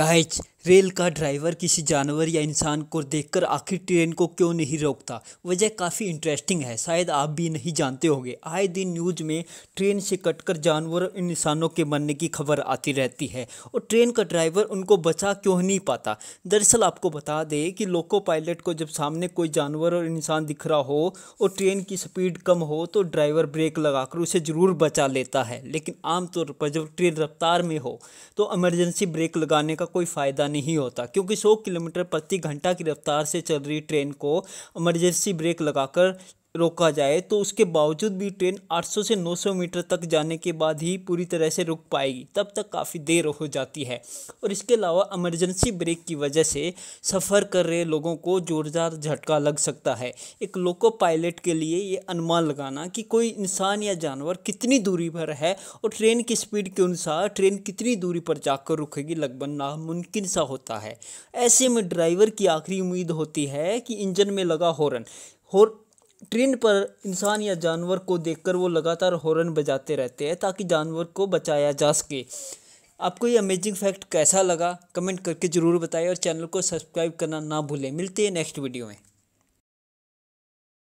guys rail का driver किसी जानवर या इंसान को देखकर आखिर ट्रेन को क्यों नहीं रोकता वजह काफ़ी इंटरेस्टिंग है शायद आप भी नहीं जानते होंगे आए दिन न्यूज में ट्रेन से कटकर जानवर और इंसानों के मरने की खबर आती रहती है और ट्रेन का ड्राइवर उनको बचा क्यों नहीं पाता दरअसल आपको बता दें कि लोको पायलट को जब सामने कोई जानवर और इंसान दिख रहा हो और ट्रेन की स्पीड कम हो तो ड्राइवर ब्रेक लगाकर उसे ज़रूर बचा लेता है लेकिन आमतौर पर जब ट्रेन रफ्तार में हो तो एमरजेंसी ब्रेक लगाने का कोई फ़ायदा नहीं होता क्योंकि सौ किलोमीटर प्रति घंटा की रफ्तार से चल रही ट्रेन को इमरजेंसी ब्रेक लगाकर रोका जाए तो उसके बावजूद भी ट्रेन 800 से 900 मीटर तक जाने के बाद ही पूरी तरह से रुक पाएगी तब तक काफ़ी देर हो जाती है और इसके अलावा इमरजेंसी ब्रेक की वजह से सफ़र कर रहे लोगों को ज़ोरदार झटका लग सकता है एक लोको पायलट के लिए ये अनुमान लगाना कि कोई इंसान या जानवर कितनी दूरी पर है और ट्रेन की स्पीड के अनुसार ट्रेन कितनी दूरी पर जाकर रुकेगी लगभग नामुमकिन सा होता है ऐसे में ड्राइवर की आखिरी उम्मीद होती है कि इंजन में लगा हॉर्न हॉर ट्रेन पर इंसान या जानवर को देखकर वो लगातार हॉर्न बजाते रहते हैं ताकि जानवर को बचाया जा सके आपको ये अमेजिंग फैक्ट कैसा लगा कमेंट करके ज़रूर बताएं और चैनल को सब्सक्राइब करना ना भूलें मिलते हैं नेक्स्ट वीडियो में